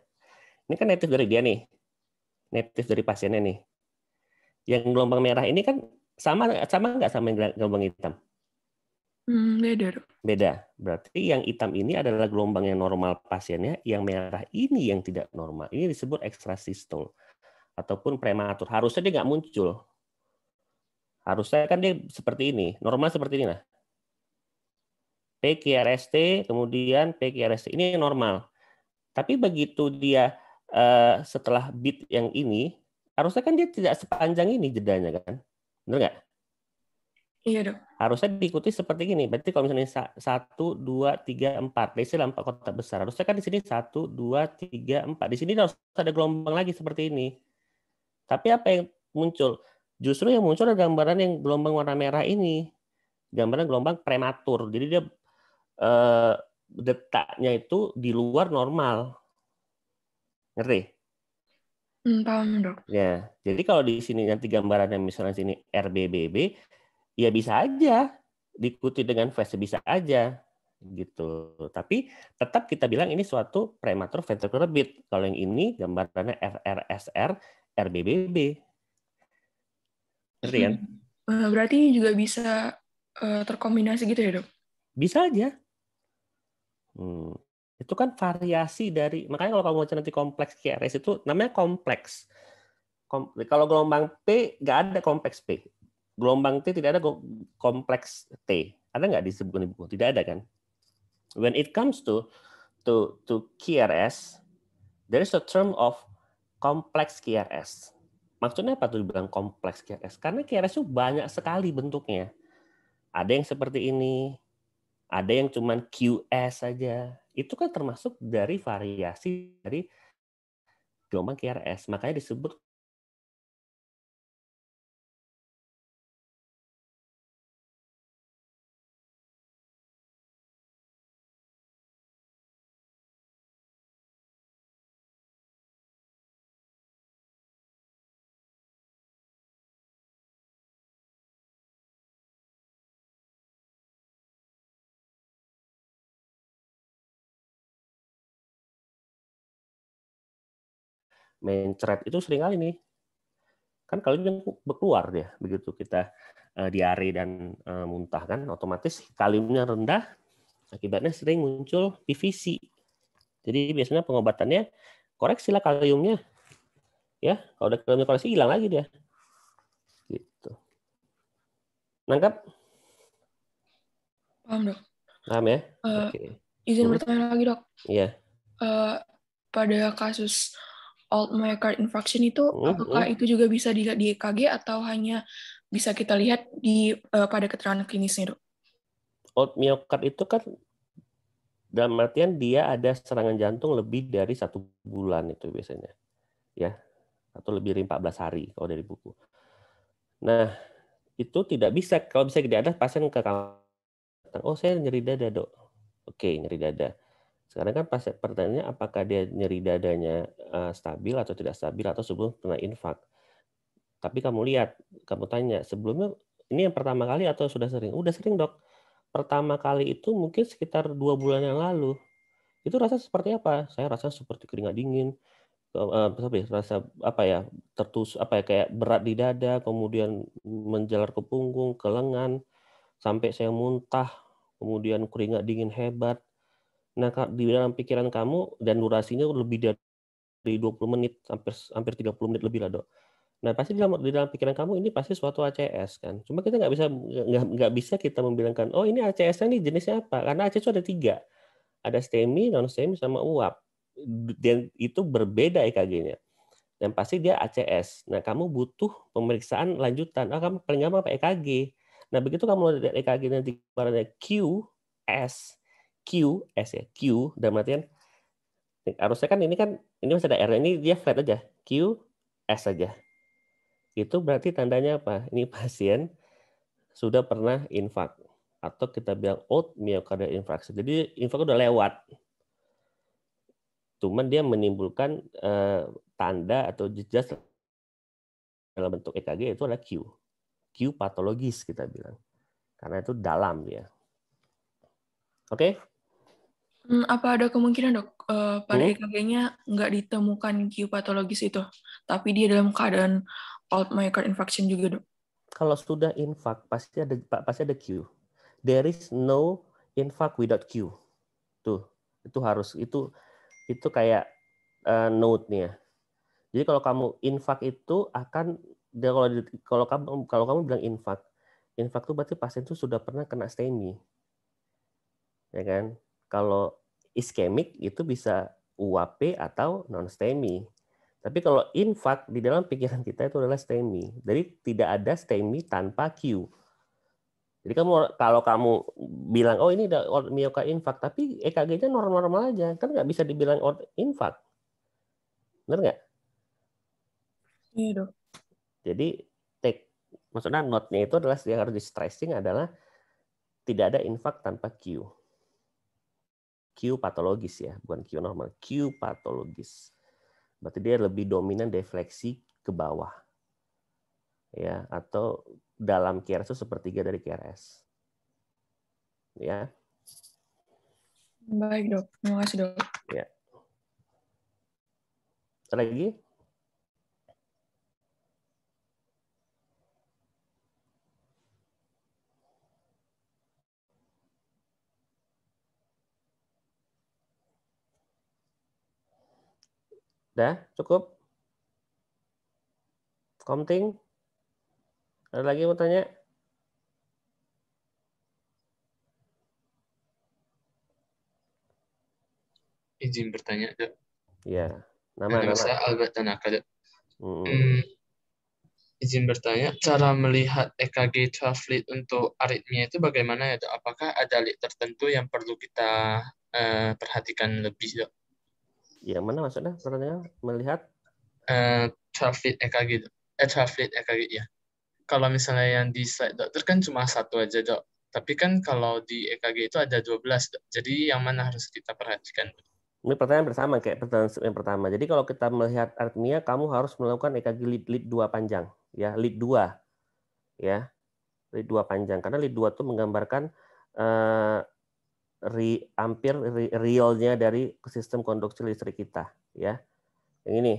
Ini kan native dari dia nih. Native dari pasiennya nih. Yang gelombang merah ini kan sama sama nggak sama gelombang hitam? Hmm, beda Beda. Berarti yang hitam ini adalah gelombang yang normal pasiennya, yang merah ini yang tidak normal. Ini disebut ekstrasistol ataupun prematur. Harusnya dia nggak muncul. Harusnya kan dia seperti ini, normal seperti ini lah. PQRST, kemudian PQRST. Ini normal. Tapi begitu dia eh, setelah beat yang ini, harusnya kan dia tidak sepanjang ini jedanya kan? Benar nggak? Iya dok harusnya diikuti seperti ini. Berarti kalau misalnya satu, dua, tiga, empat, di sini empat kotak besar, harusnya kan di sini satu, dua, tiga, empat. Di sini harus ada gelombang lagi seperti ini. Tapi apa yang muncul? Justru yang muncul adalah gambaran yang gelombang warna merah ini, gambaran gelombang prematur. Jadi dia eh, detaknya itu di luar normal. Ngerti? Hmm, paham dok. Ya, jadi kalau di sini nanti yang misalnya sini RBBB, ya bisa aja diikuti dengan fase ya bisa aja gitu. Tapi tetap kita bilang ini suatu premature ventricular beat. Kalau yang ini gambarannya RRSR, RBBB. Ngerti kan? Hmm. Eh, berarti juga bisa eh, terkombinasi gitu ya, Dok? Bisa aja. Hmm. Itu kan variasi dari makanya kalau kamu baca nanti kompleks QRS itu namanya kompleks. Kom, kalau gelombang P nggak ada kompleks P gelombang T tidak ada kompleks T. Ada nggak disebutkan di buku? Tidak ada kan? When it comes to to to KRS, there is a term of complex KRS. Maksudnya apa tuh dibilang kompleks KRS Karena KRS itu banyak sekali bentuknya. Ada yang seperti ini, ada yang cuman QS saja. Itu kan termasuk dari variasi dari gelombang KRS. Makanya disebut mencret itu sering kali nih kan kalium berkeluar dia begitu kita uh, eh, diare dan uh, muntah kan otomatis kaliumnya rendah akibatnya sering muncul PVC jadi biasanya pengobatannya koreksi lah kaliumnya ya kalau udah kaliumnya koreksi hilang lagi dia gitu nangkap paham dok paham ya uh, eh, okay. izin bertanya lagi dok ya yeah. uh, pada kasus old myocard infarction itu oh, oh. apakah oh. itu juga bisa dilihat di EKG atau hanya bisa kita lihat di uh, pada keterangan klinisnya, Dok? Old myocard itu kan dalam artian dia ada serangan jantung lebih dari satu bulan itu biasanya. Ya, atau lebih dari 14 hari kalau dari buku. Nah, itu tidak bisa. Kalau bisa tidak ada pasien ke kamar. Oh, saya nyeri dada, dok. Oke, nyeri dada. Sekarang kan pertanyaannya apakah dia nyeri dadanya eh, stabil atau tidak stabil atau sebelum kena infak. Tapi kamu lihat, kamu tanya, sebelumnya ini yang pertama kali atau sudah sering? Udah sering dok. Pertama kali itu mungkin sekitar dua bulan yang lalu. Itu rasa seperti apa? Saya rasa seperti keringat dingin, tapi eh, rasa apa ya tertus apa ya kayak berat di dada kemudian menjalar ke punggung ke lengan sampai saya muntah kemudian keringat dingin hebat Nah, di dalam pikiran kamu dan durasinya lebih dari 20 menit hampir hampir 30 menit lebih lah, Dok. Nah, pasti di dalam, di dalam pikiran kamu ini pasti suatu ACS kan. Cuma kita nggak bisa nggak, nggak bisa kita membilangkan, oh ini ACS-nya nih jenisnya apa? Karena ACS itu ada tiga. Ada STEMI, non-STEMI, sama uap. Dan itu berbeda EKG-nya. Dan pasti dia ACS. Nah, kamu butuh pemeriksaan lanjutan. Ah, kamu paling gampang apa EKG. Nah, begitu kamu lihat EKG nanti Q, S, Q S ya Q dalam artian harusnya kan ini kan ini masih ada R ini dia flat aja Q S saja, itu berarti tandanya apa ini pasien sudah pernah infak atau kita bilang old myocardial infarction jadi infak udah lewat cuman dia menimbulkan uh, tanda atau jejas dalam bentuk EKG itu adalah Q Q patologis kita bilang karena itu dalam ya oke okay? Hmm, apa ada kemungkinan dok uh, pada hmm? EKG-nya nggak ditemukan Q patologis itu, tapi dia dalam keadaan old myocard infarction juga dok? Kalau sudah infak pasti ada pasti ada Q. There is no infak without Q. Tuh itu harus itu itu kayak uh, note-nya. Jadi kalau kamu infak itu akan dia kalau kalau kamu kalau kamu bilang infak, infak itu berarti pasien itu sudah pernah kena STEMI. Ya kan? Kalau iskemik itu bisa UAP atau non-STEMI. Tapi kalau infak di dalam pikiran kita itu adalah STEMI. Jadi tidak ada STEMI tanpa Q. Jadi kamu kalau kamu bilang oh ini mioka infak tapi EKG-nya normal-normal aja, kan nggak bisa dibilang infak. Benar nggak? Iya dong. Jadi take maksudnya notnya itu adalah yang harus di stressing adalah tidak ada infak tanpa Q. Q patologis ya, bukan Q normal, Q patologis. Berarti dia lebih dominan defleksi ke bawah. Ya, atau dalam KRS itu sepertiga dari KRS. Ya. Baik, Dok. Terima kasih, Dok. Ya. lagi? Dah, cukup? Komting? Ada lagi mau tanya? Izin bertanya, Dok. Iya. Nama, nama. Saya Albert Tanaka, Dok. Hmm. Hmm, izin bertanya, cara melihat EKG 12 lead untuk aritmia itu bagaimana ya, Dok? Apakah ada lead tertentu yang perlu kita uh, perhatikan lebih, Dok? Ya mana maksudnya? Pertanyaan melihat eh uh, EKG itu. Eh traffic EKG gitu, ya. Kalau misalnya yang di slide dokter kan cuma satu aja, Dok. Tapi kan kalau di EKG itu ada 12, Dok. Jadi yang mana harus kita perhatikan? Ini pertanyaan bersama kayak pertanyaan yang pertama. Jadi kalau kita melihat aritmia, kamu harus melakukan EKG lead lead 2 panjang, ya, lead 2. Ya. Lead 2 panjang karena lead 2 itu menggambarkan eh, ri, ampir realnya dari sistem konduksi listrik kita ya yang ini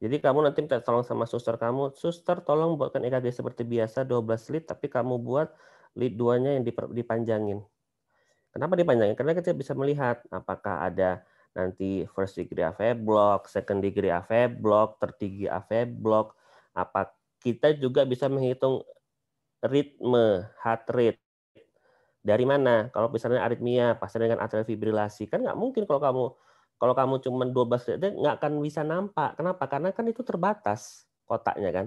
jadi kamu nanti minta tolong sama suster kamu, suster tolong buatkan EKG seperti biasa 12 lead, tapi kamu buat lead duanya yang dipanjangin. Kenapa dipanjangin? Karena kita bisa melihat apakah ada nanti first degree AV block, second degree AV block, tertinggi degree AV block, apa kita juga bisa menghitung ritme, heart rate, dari mana? Kalau misalnya aritmia, pasien dengan atrial fibrilasi, kan nggak mungkin kalau kamu kalau kamu cuma 12 detik nggak akan bisa nampak. Kenapa? Karena kan itu terbatas kotaknya kan.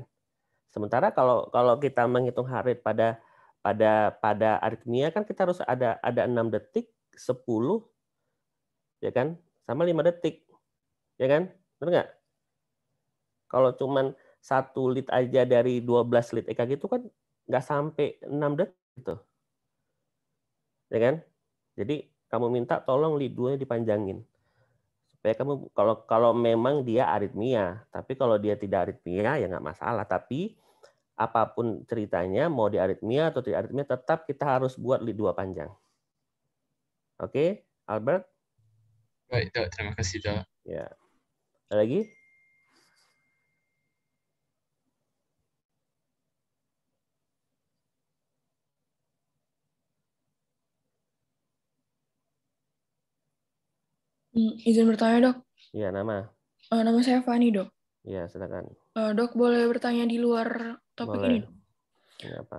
Sementara kalau kalau kita menghitung heart rate pada pada pada aritmia kan kita harus ada ada enam detik, 10 ya kan? Sama lima detik. Ya kan? Benar nggak? Kalau cuma satu lit aja dari 12 lead EKG itu kan nggak sampai enam detik tuh. Gitu ya kan? Jadi kamu minta tolong lidunya dipanjangin supaya kamu kalau kalau memang dia aritmia, tapi kalau dia tidak aritmia ya nggak masalah. Tapi apapun ceritanya mau di aritmia atau tidak aritmia tetap kita harus buat lidua panjang. Oke, okay, Albert? Baik, Terima kasih, dok. Ya. Ada lagi? Hmm, izin bertanya dok. Iya nama. Uh, nama saya Fani dok. Iya silakan. Uh, dok boleh bertanya di luar topik boleh. ini. Dok?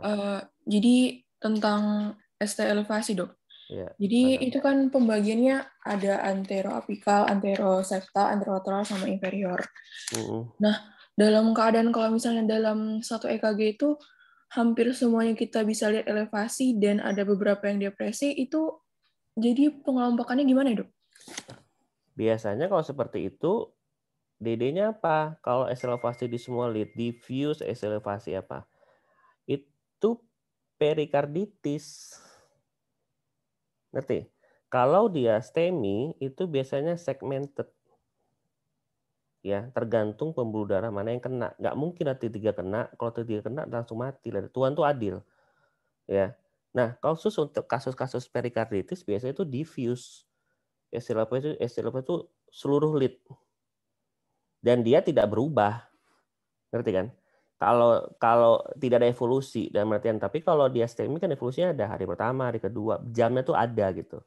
Uh, eh, jadi tentang ST elevasi dok. Ya, Jadi itu kan pembagiannya ada antero apikal, antero antero lateral sama inferior. Uh-uh. Nah, dalam keadaan kalau misalnya dalam satu EKG itu hampir semuanya kita bisa lihat elevasi dan ada beberapa yang depresi itu jadi pengelompokannya gimana, Dok? Biasanya kalau seperti itu, DD-nya apa? Kalau eselevasi di semua lead diffuse eselevasi apa? Itu perikarditis. Ngerti? Kalau dia STEMI itu biasanya segmented. Ya, tergantung pembuluh darah mana yang kena. Nggak mungkin nanti tiga kena, kalau tiga kena langsung mati. Tuhan tuh adil. Ya. Nah, khusus untuk kasus-kasus perikarditis biasanya itu diffuse ST8 itu ST8 itu seluruh lead. Dan dia tidak berubah. Ngerti kan? Kalau kalau tidak ada evolusi dan artian tapi kalau dia stemi kan evolusinya ada hari pertama, hari kedua, jamnya tuh ada gitu.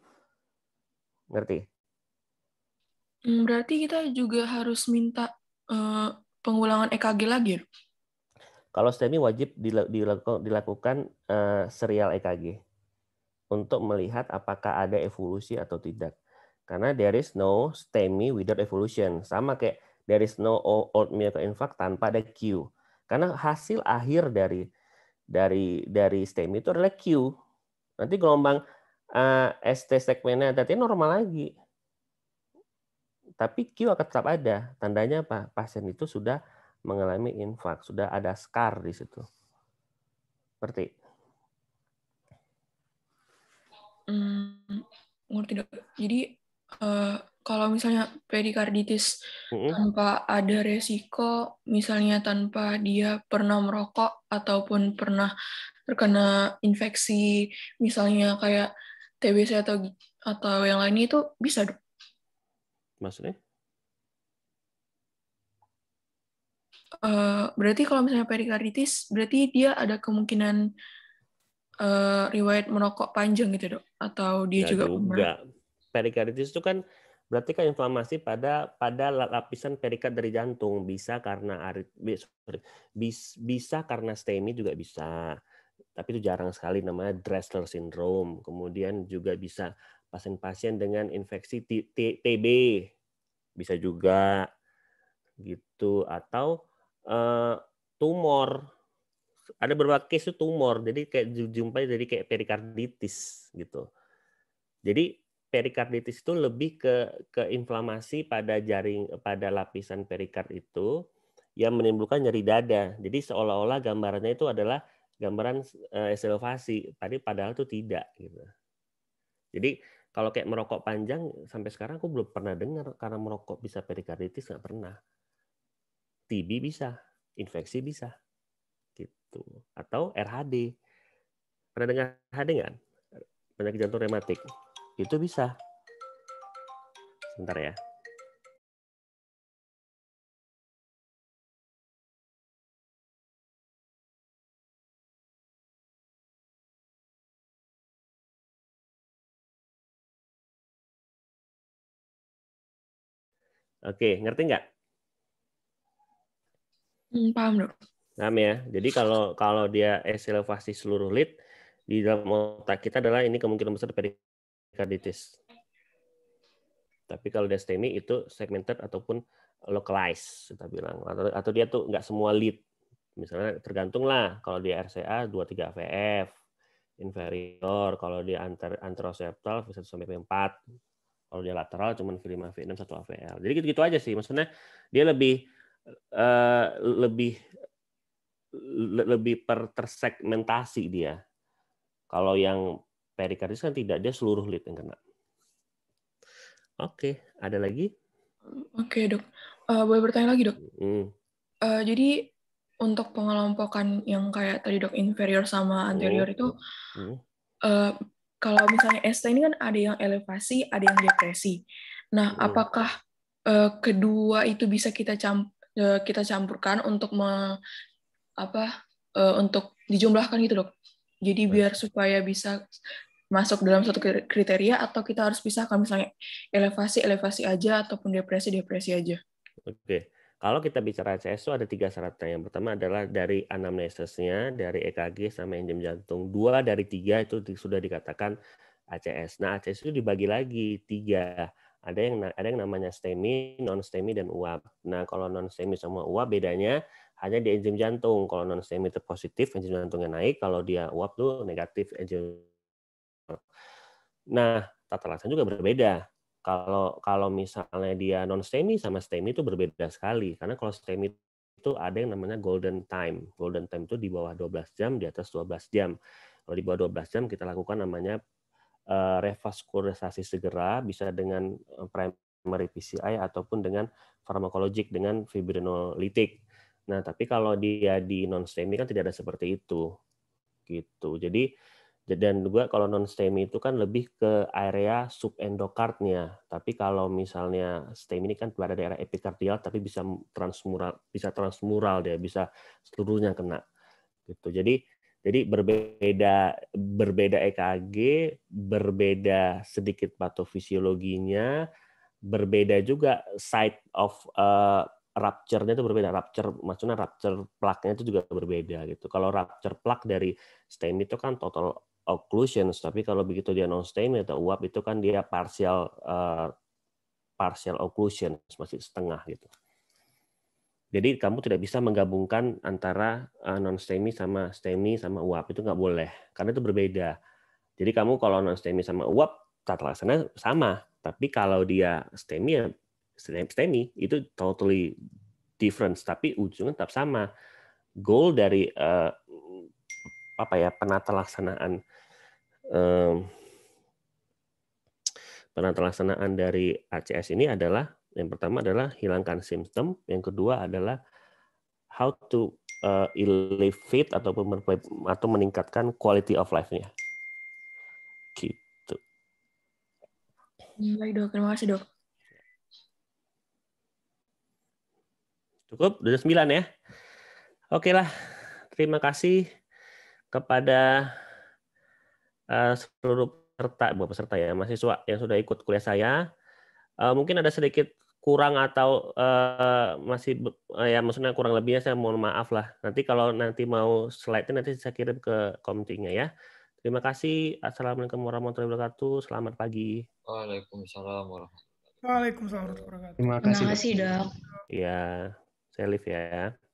Ngerti? Hmm, berarti kita juga harus minta uh, pengulangan EKG lagi. Ya? Kalau STEMI wajib dilakukan, uh, serial EKG untuk melihat apakah ada evolusi atau tidak. Karena there is no STEMI without evolution. Sama kayak there is no old miracle infarct tanpa ada Q. Karena hasil akhir dari dari dari STEMI itu adalah Q. Nanti gelombang uh, eh, ST segmennya tadi normal lagi. Tapi Q akan tetap ada. Tandanya apa? Pasien itu sudah mengalami infak, sudah ada scar di situ. Seperti. Hmm, ngerti dok. Jadi uh, kalau misalnya perikarditis mm-hmm. tanpa ada resiko, misalnya tanpa dia pernah merokok ataupun pernah terkena infeksi, misalnya kayak TBC atau atau yang lainnya itu bisa dok? Maksudnya? Uh, berarti kalau misalnya perikarditis, berarti dia ada kemungkinan uh, riwayat merokok panjang gitu dok? Atau dia ya juga, juga perikarditis itu kan berarti kan inflamasi pada pada lapisan perikat dari jantung bisa karena arit, bisa karena STEMI juga bisa tapi itu jarang sekali namanya Dressler syndrome kemudian juga bisa pasien-pasien dengan infeksi TB bisa juga gitu atau uh, tumor ada beberapa case tumor jadi kayak jumpai jadi kayak perikarditis gitu jadi perikarditis itu lebih ke ke inflamasi pada jaring pada lapisan perikard itu yang menimbulkan nyeri dada. Jadi seolah-olah gambarannya itu adalah gambaran eselvasi, eh, tadi padahal itu tidak gitu. Jadi kalau kayak merokok panjang sampai sekarang aku belum pernah dengar karena merokok bisa perikarditis nggak pernah. TB bisa, infeksi bisa, gitu. Atau RHD. Pernah dengar RHD nggak? Penyakit jantung rematik itu bisa. Sebentar ya. Oke, ngerti nggak? Hmm, paham dok. Paham ya. Jadi kalau kalau dia eselevasi seluruh lead di dalam otak kita adalah ini kemungkinan besar periksa karditis. Tapi kalau diastemi itu segmented ataupun localized kita bilang atau, atau dia tuh nggak semua lead. Misalnya tergantung lah kalau di RCA 23 VF inferior, kalau di anter, anteroseptal V1 sampai V4. Kalau dia lateral cuma V5 V6 1 AVL. Jadi gitu-gitu aja sih. Maksudnya dia lebih uh, lebih lebih per tersegmentasi dia. Kalau yang perikardis kan tidak dia seluruh lid yang kena. Oke, ada lagi? Oke dok, uh, boleh bertanya lagi dok? Mm. Uh, jadi untuk pengelompokan yang kayak tadi dok inferior sama oh. anterior mm. itu, mm. Uh, kalau misalnya ST ini kan ada yang elevasi, ada yang depresi. Nah, mm. apakah uh, kedua itu bisa kita camp uh, kita campurkan untuk me apa uh, untuk dijumlahkan gitu dok? Jadi biar supaya bisa masuk dalam satu kriteria atau kita harus pisahkan misalnya elevasi elevasi aja ataupun depresi depresi aja. Oke. Kalau kita bicara CS ada tiga syaratnya. Yang pertama adalah dari anamnesisnya, dari EKG sama enzim jantung. Dua dari tiga itu sudah dikatakan ACS. Nah ACS itu dibagi lagi tiga. Ada yang ada yang namanya STEMI, non STEMI dan uap. Nah kalau non STEMI sama uap bedanya hanya di enzim jantung. Kalau non STEMI itu positif, enzim jantungnya naik. Kalau dia uap tuh negatif, enzim Nah, tata laksana juga berbeda. Kalau kalau misalnya dia non STEMI sama STEMI itu berbeda sekali karena kalau STEMI itu ada yang namanya golden time. Golden time itu di bawah 12 jam, di atas 12 jam. Kalau di bawah 12 jam kita lakukan namanya uh, segera bisa dengan eh, primary PCI ataupun dengan farmakologik dengan fibrinolitik. Nah, tapi kalau dia di non STEMI kan tidak ada seperti itu. Gitu. Jadi dan juga kalau non STEMI itu kan lebih ke area subendokardnya. Tapi kalau misalnya STEM ini kan berada di daerah epikardial tapi bisa transmural bisa transmural dia bisa seluruhnya kena. Gitu. Jadi jadi berbeda berbeda EKG, berbeda sedikit patofisiologinya, berbeda juga site of uh, rupture-nya itu berbeda. Rupture maksudnya rupture plaknya itu juga berbeda gitu. Kalau rupture plak dari STEMI itu kan total Occlusion, tapi kalau begitu dia non stain atau uap itu kan dia partial uh, partial occlusion masih setengah gitu jadi kamu tidak bisa menggabungkan antara uh, eh, non stemi sama stemi sama uap itu nggak boleh karena itu berbeda jadi kamu kalau non stemi sama uap tata sama tapi kalau dia stemi ya stemi itu totally different, tapi ujungnya tetap sama goal dari uh, apa ya penata laksanaan eh, terlaksanaan dari ACS ini adalah yang pertama adalah hilangkan simptom, yang kedua adalah how to eh, elevate atau atau meningkatkan quality of life-nya. Gitu. Hmm, baik dok, terima kasih dok. Cukup, sudah 9 ya. Oke lah, terima kasih kepada Eh, seluruh peserta, bukan peserta ya, mahasiswa yang sudah ikut kuliah saya. Uh, mungkin ada sedikit kurang atau uh, masih uh, ya maksudnya kurang lebihnya saya mohon maaf lah. Nanti kalau nanti mau slide nanti saya kirim ke komitinya ya. Terima kasih. Assalamualaikum warahmatullahi wabarakatuh. Selamat pagi. Waalaikumsalam warahmatullahi wabarakatuh. Waalaikumsalam warahmatullahi wabarakatuh. Terima kasih, Terima dok. Iya, saya live ya.